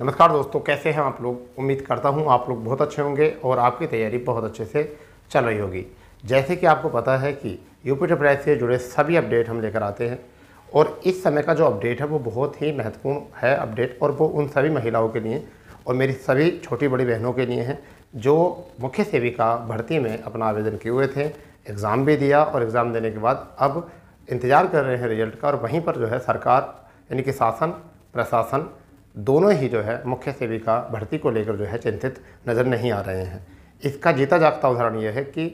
नमस्कार दोस्तों कैसे हैं आप लोग उम्मीद करता हूं आप लोग बहुत अच्छे होंगे और आपकी तैयारी बहुत अच्छे से चल रही होगी जैसे कि आपको पता है कि यूपी टेप्राइज से जुड़े सभी अपडेट हम लेकर आते हैं और इस समय का जो अपडेट है वो बहुत ही महत्वपूर्ण है अपडेट और वो उन सभी महिलाओं के लिए और मेरी सभी छोटी बड़ी बहनों के लिए हैं जो मुख्य सेविका भर्ती में अपना आवेदन किए हुए थे एग्ज़ाम भी दिया और एग्ज़ाम देने के बाद अब इंतज़ार कर रहे हैं रिजल्ट का और वहीं पर जो है सरकार यानी कि शासन प्रशासन दोनों ही जो है मुख्य सेविका भर्ती को लेकर जो है चिंतित नज़र नहीं आ रहे हैं इसका जीता जागता उदाहरण यह है कि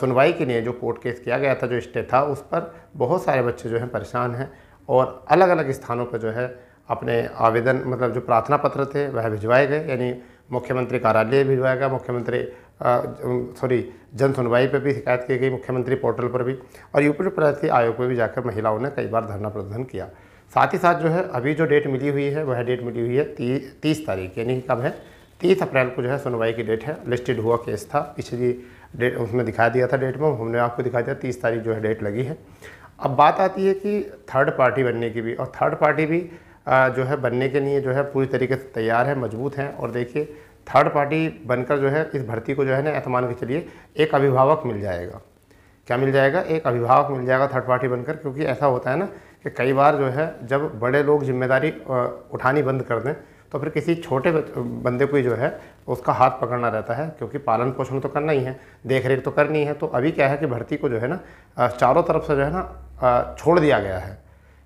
सुनवाई के लिए जो कोर्ट केस किया गया था जो स्टे था उस पर बहुत सारे बच्चे जो हैं परेशान हैं और अलग अलग स्थानों पर जो है अपने आवेदन मतलब जो प्रार्थना पत्र थे वह भिजवाए गए यानी मुख्यमंत्री कार्यालय भिजवाया गया मुख्यमंत्री सॉरी जन सुनवाई पर भी शिकायत की गई मुख्यमंत्री पोर्टल पर भी और यूपी प्रदेश आयोग पर भी जाकर महिलाओं ने कई बार धरना प्रदर्शन किया साथ ही साथ जो है अभी जो डेट मिली हुई है वह डेट मिली हुई है ती, तीस तारीख यानी कब है तीस अप्रैल को जो है सुनवाई की डेट है लिस्टेड हुआ केस था पिछली डेट उसमें दिखा दिया था डेट में हमने आपको दिखा दिया तीस तारीख जो है डेट लगी है अब बात आती है कि थर्ड पार्टी बनने की भी और थर्ड पार्टी भी जो है बनने के लिए जो है पूरी तरीके से तैयार है मजबूत हैं और देखिए थर्ड पार्टी बनकर जो है इस भर्ती को जो है ना एतमान के चलिए एक अभिभावक मिल जाएगा क्या मिल जाएगा एक अभिभावक मिल जाएगा थर्ड पार्टी बनकर क्योंकि ऐसा होता है ना कि कई बार जो है जब बड़े लोग जिम्मेदारी उठानी बंद कर दें तो फिर किसी छोटे बंदे को ही जो है उसका हाथ पकड़ना रहता है क्योंकि पालन पोषण तो करना ही है देख रेख तो करनी है तो अभी क्या है कि भर्ती को जो है ना चारों तरफ से जो है ना छोड़ दिया गया है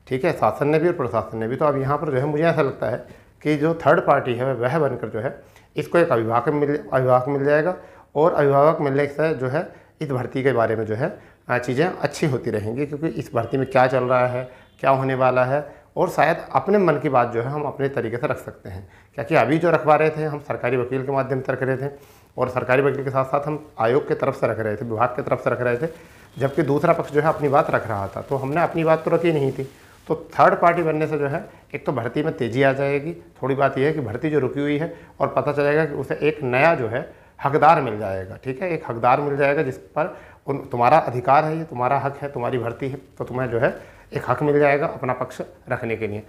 ठीक है शासन ने भी और प्रशासन ने भी तो अब यहाँ पर जो है मुझे ऐसा लगता है कि जो थर्ड पार्टी है वह बनकर जो है इसको एक अभिभावक मिल अभिभावक मिल जाएगा और अभिभावक मिलने से जो है इस भर्ती के बारे में जो है चीज़ें अच्छी होती रहेंगी क्योंकि इस भर्ती में क्या चल रहा है क्या होने वाला है और शायद अपने मन की बात जो है हम अपने तरीके से रख सकते हैं क्या कि अभी जो रखवा रहे थे हम सरकारी वकील के माध्यम से रख रहे थे और सरकारी वकील के साथ साथ हम आयोग के तरफ से रख रहे थे विभाग के तरफ से रख रहे थे जबकि दूसरा पक्ष जो है अपनी बात रख रहा था तो हमने अपनी बात तो रखी नहीं थी तो थर्ड पार्टी बनने से जो है एक तो भर्ती में तेज़ी आ जाएगी थोड़ी बात यह है कि भर्ती जो रुकी हुई है और पता चलेगा कि उसे एक नया जो है हकदार मिल जाएगा ठीक है एक हकदार मिल जाएगा जिस पर उन तुम्हारा अधिकार है ये तुम्हारा हक है तुम्हारी भर्ती है तो तुम्हें जो है एक हक मिल जाएगा अपना पक्ष रखने के लिए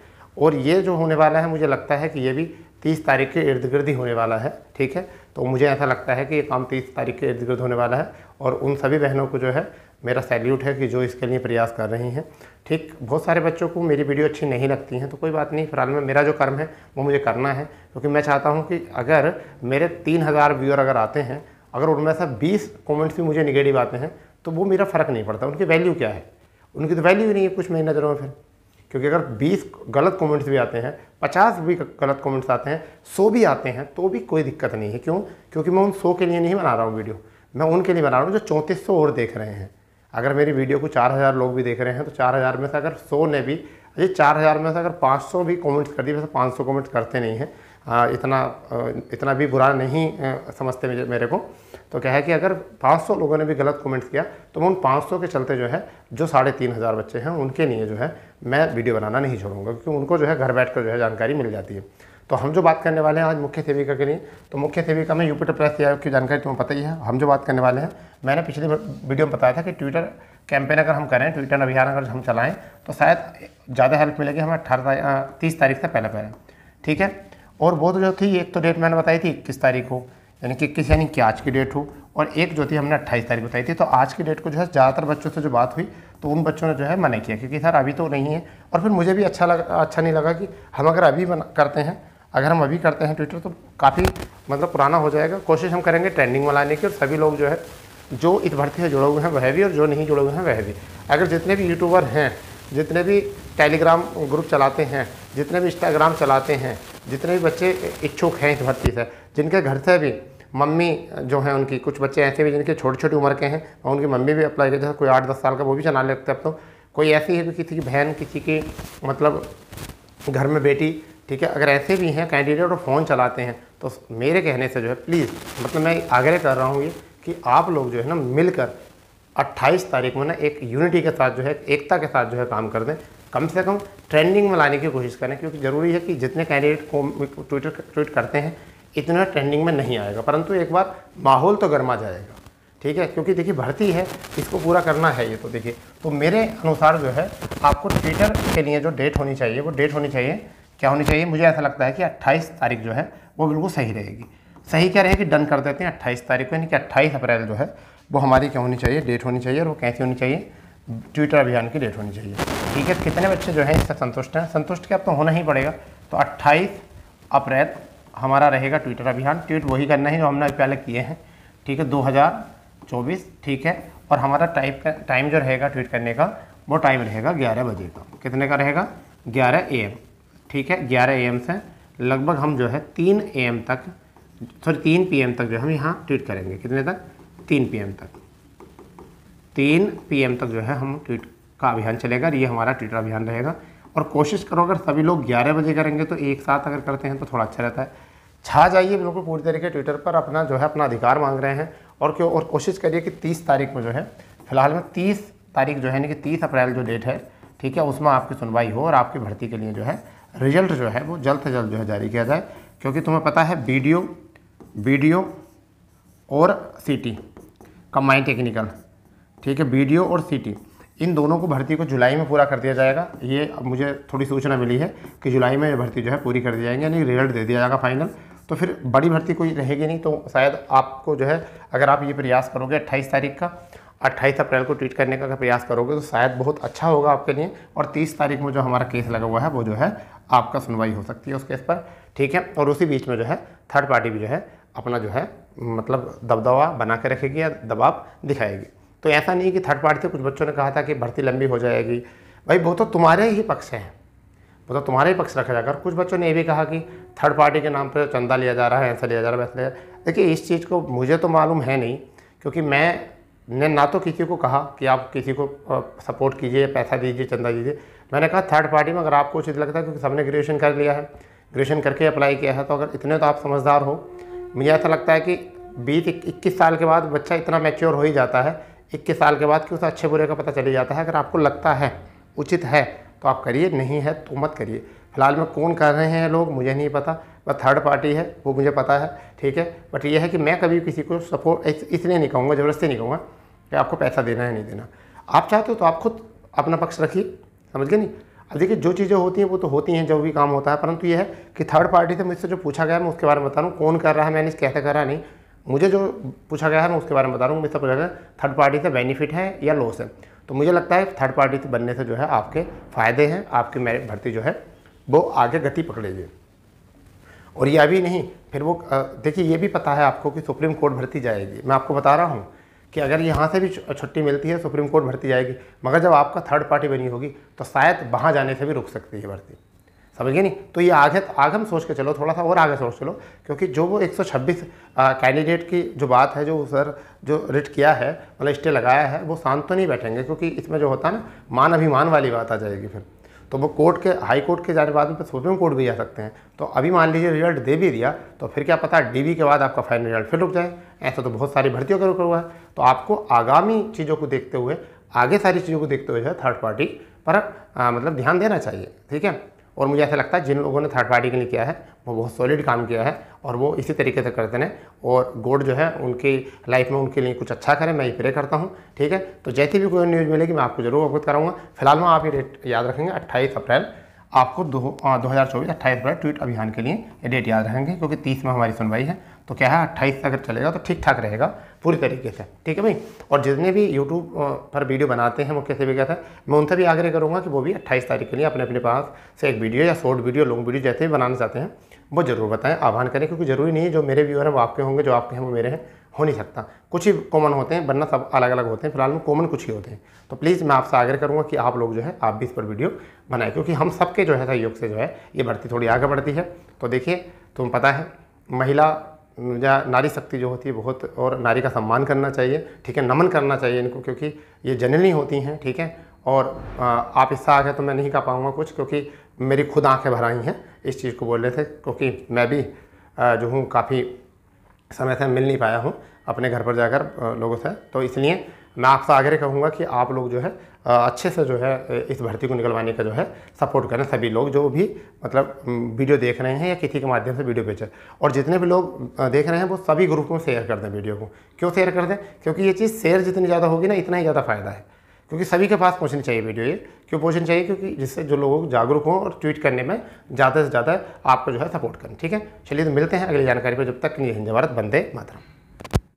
और ये जो होने वाला है मुझे लगता है कि ये भी तीस तारीख के इर्द गिर्द ही होने वाला है ठीक है तो मुझे ऐसा लगता है कि ये काम तीस तारीख के इर्द गिर्द होने वाला है और उन सभी बहनों को जो है मेरा सैल्यूट है कि जो इसके लिए प्रयास कर रही हैं ठीक बहुत सारे बच्चों को मेरी वीडियो अच्छी नहीं लगती हैं तो कोई बात नहीं फिलहाल में मेरा जो कर्म है वो मुझे करना है क्योंकि तो मैं चाहता हूँ कि अगर मेरे तीन हज़ार व्यूअर अगर आते हैं अगर उनमें से बीस कॉमेंट्स भी मुझे निगेटिव आते हैं तो वो मेरा फ़र्क नहीं पड़ता उनकी वैल्यू क्या है उनकी तो वैल्यू ही नहीं है कुछ मेरी नज़रों में फिर क्योंकि अगर 20 गलत कमेंट्स भी आते हैं 50 भी गलत कमेंट्स आते हैं 100 भी आते हैं तो भी कोई दिक्कत नहीं है क्यों क्योंकि मैं उन 100 के लिए नहीं बना रहा हूँ वीडियो मैं उनके लिए बना रहा हूँ जो चौंतीस और देख रहे हैं अगर मेरी वीडियो को चार लोग भी देख रहे हैं तो चार में से अगर सौ ने भी अरे चार में से अगर पाँच भी कॉमेंट्स कर दिए वैसे पाँच सौ करते नहीं हैं आ, इतना इतना भी बुरा नहीं समझते मेरे को तो क्या है कि अगर 500 लोगों ने भी गलत कमेंट्स किया तो मैं उन 500 के चलते जो है जो साढ़े तीन हज़ार बच्चे हैं उनके लिए जो है मैं वीडियो बनाना नहीं छोड़ूंगा क्योंकि उनको जो है घर बैठ कर जो है जानकारी मिल जाती है तो हम जो बात करने वाले हैं आज मुख्य सेविका के लिए तो मुख्य सेविका में यूपीटर प्रेस आयोग की जानकारी तुम्हें पता ही है हम जो बात करने वाले हैं मैंने पिछली वीडियो में बताया था कि ट्विटर कैंपेन अगर हम करें ट्विटर अभियान अगर हम चलाएं तो शायद ज़्यादा हेल्प मिलेगी हमें अट्ठारह तीस तारीख से पहले पहले ठीक है और वो तो जो थी एक तो डेट मैंने बताई थी इक्कीस तारीख को यानी कि इक्कीस यानी कि आज की डेट हो और एक जो थी हमने अट्ठाईस तारीख बताई थी तो आज की डेट को जो है ज़्यादातर बच्चों से जो बात हुई तो उन बच्चों ने जो है मना किया क्योंकि सर अभी तो नहीं है और फिर मुझे भी अच्छा लगा अच्छा नहीं लगा कि हम अगर अभी करते हैं अगर हम अभी करते हैं ट्विटर तो काफ़ी मतलब पुराना हो जाएगा कोशिश हम करेंगे ट्रेंडिंग में की और सभी लोग जो है जो इस भर्ती से जुड़े हुए हैं वह भी और जो नहीं जुड़े हुए हैं वह भी अगर जितने भी यूट्यूबर हैं जितने भी टेलीग्राम ग्रुप चलाते हैं जितने भी इंस्टाग्राम चलाते हैं जितने भी बच्चे इच्छुक हैं इस भर्ती से जिनके घर से भी मम्मी जो है उनकी कुछ बच्चे ऐसे भी जिनके छोटी छोटी उम्र के हैं और उनकी मम्मी भी अप्लाई करते हैं कोई आठ दस साल का वो भी चला लेते हैं अब तो कोई ऐसी है कि किसी की बहन किसी की मतलब घर में बेटी ठीक है अगर ऐसे भी हैं कैंडिडेट और फ़ोन चलाते हैं तो मेरे कहने से जो है प्लीज़ मतलब मैं आग्रह कर रहा हूँ ये कि आप लोग जो है ना मिलकर 28 तारीख में ना एक यूनिटी के साथ जो है एकता के साथ जो है काम कर दें कम से कम ट्रेंडिंग में लाने की कोशिश करें क्योंकि ज़रूरी है कि जितने कैंडिडेट को ट्विटर ट्वीट करते हैं इतना ट्रेंडिंग में नहीं आएगा परंतु एक बार माहौल तो गर्मा जाएगा ठीक है क्योंकि देखिए भर्ती है इसको पूरा करना है ये तो देखिए तो मेरे अनुसार जो है आपको ट्विटर के लिए जो डेट होनी चाहिए वो डेट होनी चाहिए क्या होनी चाहिए मुझे ऐसा लगता है कि अट्ठाईस तारीख जो है वो बिल्कुल सही रहेगी सही क्या रहेगी डन कर देते हैं अट्ठाईस तारीख को यानी कि अट्ठाईस अप्रैल जो है वो हमारी क्या होनी चाहिए डेट होनी चाहिए और वो कैसी होनी चाहिए ट्विटर अभियान की डेट होनी चाहिए ठीक है कितने बच्चे जो है इससे संतुष्ट हैं संतुष्ट के अब तो होना ही पड़ेगा तो 28 अप्रैल हमारा रहेगा ट्विटर अभियान ट्वीट वही करना है जो हमने अभी पहले किए हैं ठीक है 2024 ठीक है और हमारा टाइप का टाइम जो रहेगा ट्वीट करने का वो टाइम रहेगा ग्यारह बजे का कितने का रहेगा ग्यारह ए ठीक है ग्यारह ए से लगभग हम जो है तीन ए तक सॉरी तीन पी तक जो हम यहाँ ट्वीट करेंगे कितने तक तीन पी तक तीन पी तक जो है हम ट्वीट का अभियान चलेगा ये हमारा ट्विटर अभियान रहेगा और कोशिश करो अगर सभी लोग ग्यारह बजे करेंगे तो एक साथ अगर करते हैं तो थोड़ा अच्छा रहता है छा जाइए बिल्कुल पूरी तरीके ट्विटर पर अपना जो है अपना अधिकार मांग रहे हैं और क्यों और कोशिश करिए कि तीस तारीख को जो है फिलहाल में तीस तारीख जो है यानी कि तीस अप्रैल जो डेट है ठीक है उसमें आपकी सुनवाई हो और आपकी भर्ती के लिए जो है रिजल्ट जो है वो जल्द से जल्द जो है जारी किया जाए क्योंकि तुम्हें पता है वीडियो वीडियो और सीटी कंबाइन टेक्निकल ठीक है वीडियो और सीटी इन दोनों को भर्ती को जुलाई में पूरा कर दिया जाएगा ये मुझे थोड़ी सूचना मिली है कि जुलाई में भर्ती जो है पूरी कर दी जाएंगे यानी रिजल्ट दे दिया जाएगा फाइनल तो फिर बड़ी भर्ती कोई रहेगी नहीं तो शायद आपको जो है अगर आप ये प्रयास करोगे अट्ठाईस तारीख का अट्ठाईस अप्रैल को ट्वीट करने का अगर प्रयास करोगे तो शायद बहुत अच्छा होगा आपके लिए और तीस तारीख में जो हमारा केस लगा हुआ है वो जो है आपका सुनवाई हो सकती है उस केस पर ठीक है और उसी बीच में जो है थर्ड पार्टी भी जो है अपना जो है मतलब दबदबा बना के रखेगी या दबाव दिखाएगी तो ऐसा नहीं कि थर्ड पार्टी से कुछ बच्चों ने कहा था कि भर्ती लंबी हो जाएगी भाई वो तो तुम्हारे ही पक्ष हैं वो तो तुम्हारे ही पक्ष रखा जाएगा कुछ बच्चों ने ये भी कहा कि थर्ड पार्टी के नाम पर चंदा लिया जा रहा है ऐसा लिया जा रहा है वैसा लिया देखिए इस चीज़ को मुझे तो मालूम है नहीं क्योंकि मैं ने ना तो किसी को कहा कि आप किसी को सपोर्ट कीजिए पैसा दीजिए चंदा दीजिए मैंने कहा थर्ड पार्टी में अगर आपको उचित लगता है क्योंकि सबने ग्रेजुएशन कर लिया है ग्रेजुएशन करके अप्लाई किया है तो अगर इतने तो आप समझदार हो मुझे ऐसा लगता है कि बीस इक्कीस साल के बाद बच्चा इतना मैच्योर हो ही जाता है इक्कीस साल के बाद कि उसे अच्छे बुरे का पता चले जाता है अगर आपको लगता है उचित है तो आप करिए नहीं है तो मत करिए फिलहाल में कौन कर रहे हैं लोग मुझे नहीं पता वह थर्ड पार्टी है वो मुझे पता है ठीक है बट ये है कि मैं कभी किसी को सपोर्ट इसलिए नहीं कहूँगा ज़बरदस्ती नहीं कहूँगा कि आपको पैसा देना है नहीं देना आप चाहते हो तो आप खुद अपना पक्ष रखिए समझ गए नहीं अब देखिए जो चीज़ें होती हैं वो तो होती हैं जो भी काम होता है परंतु यह है कि थर्ड पार्टी से मुझसे जो पूछा गया मैं उसके बारे में बता रहा हूँ कौन कर रहा है मैंने कैसे करा नहीं मुझे जो पूछा गया है मैं उसके बारे में बता रहा हूँ मिस्टर पूछा गया थर्ड पार्टी से बेनिफिट है या लॉस है तो मुझे लगता है थर्ड पार्टी से बनने से जो है आपके फ़ायदे हैं आपकी मेरिट भर्ती जो है वो आगे गति पकड़ेगी और यह भी नहीं फिर वो देखिए ये भी पता है आपको कि सुप्रीम कोर्ट भर्ती जाएगी मैं आपको बता रहा हूँ कि अगर यहाँ से भी छुट्टी मिलती है सुप्रीम कोर्ट भर्ती जाएगी मगर जब आपका थर्ड पार्टी बनी होगी तो शायद वहाँ जाने से भी रुक सकती है भर्ती समझ गए नहीं तो ये आगे आगे हम सोच के चलो थोड़ा सा और आगे सोच चलो क्योंकि जो वो 126 कैंडिडेट की जो बात है जो सर जो रिट किया है मतलब स्टे लगाया है वो शांत तो नहीं बैठेंगे क्योंकि इसमें जो होता है ना मान अभिमान वाली बात आ जाएगी फिर तो वो कोर्ट के हाई कोर्ट के जाने बाद में सुप्रीम कोर्ट भी जा सकते हैं तो अभी मान लीजिए रिजल्ट दे भी दिया तो फिर क्या पता डी के बाद आपका फाइनल रिजल्ट फिर रुक जाए ऐसा तो बहुत सारी भर्तियों का रुका हुआ है तो आपको आगामी चीज़ों को देखते हुए आगे सारी चीज़ों को देखते हुए जो है थर्ड पार्टी पर मतलब ध्यान देना चाहिए ठीक है और मुझे ऐसा लगता है जिन लोगों ने थर्ड पार्टी के लिए किया है वो बहुत सॉलिड काम किया है और वो इसी तरीके से करते हैं और गोड जो है उनकी लाइफ में उनके लिए कुछ अच्छा करें मैं ये प्रे करता हूँ ठीक है तो जैसी भी कोई न्यूज़ मिलेगी मैं आपको जरूर अवगत कराऊंगा फिलहाल में आप ये डेट याद रखेंगे अट्ठाईस अप्रैल आपको दो दो हज़ार चौबीस अट्ठाईस अप्रैल ट्वीट अभियान के लिए ये डेट याद रखेंगे क्योंकि तीस में हमारी सुनवाई है तो क्या है अट्ठाईस अगर चलेगा तो ठीक ठाक रहेगा पूरी तरीके से ठीक है भाई और जितने भी यूट्यूब पर वीडियो बनाते हैं वो कैसे भी कहते हैं मैं उनसे भी आग्रह करूँगा कि वो भी अट्ठाईस तारीख के लिए अपने अपने पास से एक वीडियो या शॉर्ट वीडियो लॉन्ग वीडियो जैसे भी बनाना चाहते हैं वो जरूर बताएं आह्वान करें क्योंकि जरूरी नहीं है जो मेरे व्यूअर हैं वो आपके होंगे जो आपके हैं वो मेरे हैं हो नहीं सकता कुछ ही कॉमन होते हैं वरना सब अलग अलग होते हैं फिलहाल में कॉमन कुछ ही होते हैं तो प्लीज़ मैं आपसे आग्रह करूँगा कि आप लोग जो है आप भी इस पर वीडियो बनाएं क्योंकि हम सबके जो है सहयोग से जो है ये बढ़ती थोड़ी आगे बढ़ती है तो देखिए तुम पता है महिला या नारी शक्ति जो होती है बहुत और नारी का सम्मान करना चाहिए ठीक है नमन करना चाहिए इनको क्योंकि ये जननी होती हैं ठीक है और आप इससे आगे तो मैं नहीं कह पाऊँगा कुछ क्योंकि मेरी खुद आंखें भराई हैं इस चीज़ को बोल रहे थे क्योंकि मैं भी जो हूँ काफ़ी समय से मिल नहीं पाया हूँ अपने घर पर जाकर लोगों से तो इसलिए मैं आपसे आग्रह कहूँगा कि आप लोग जो है अच्छे से जो है इस भर्ती को निकलवाने का जो है सपोर्ट करें सभी लोग जो भी मतलब वीडियो देख रहे हैं या किसी के माध्यम से वीडियो भेजें और जितने भी लोग देख रहे हैं वो सभी ग्रुप में शेयर कर दें वीडियो को क्यों शेयर कर दें क्योंकि ये चीज़ शेयर जितनी ज़्यादा होगी ना इतना ही ज़्यादा फ़ायदा है क्योंकि सभी के पास पहुँचनी चाहिए वीडियो ये क्यों पहुँचनी चाहिए क्योंकि जिससे जो लोग जागरूक हों और ट्वीट करने में ज़्यादा से ज़्यादा आपको जो है सपोर्ट करें ठीक है चलिए तो मिलते हैं अगली जानकारी पर जब तक नहीं लिए भारत बंदे मातरम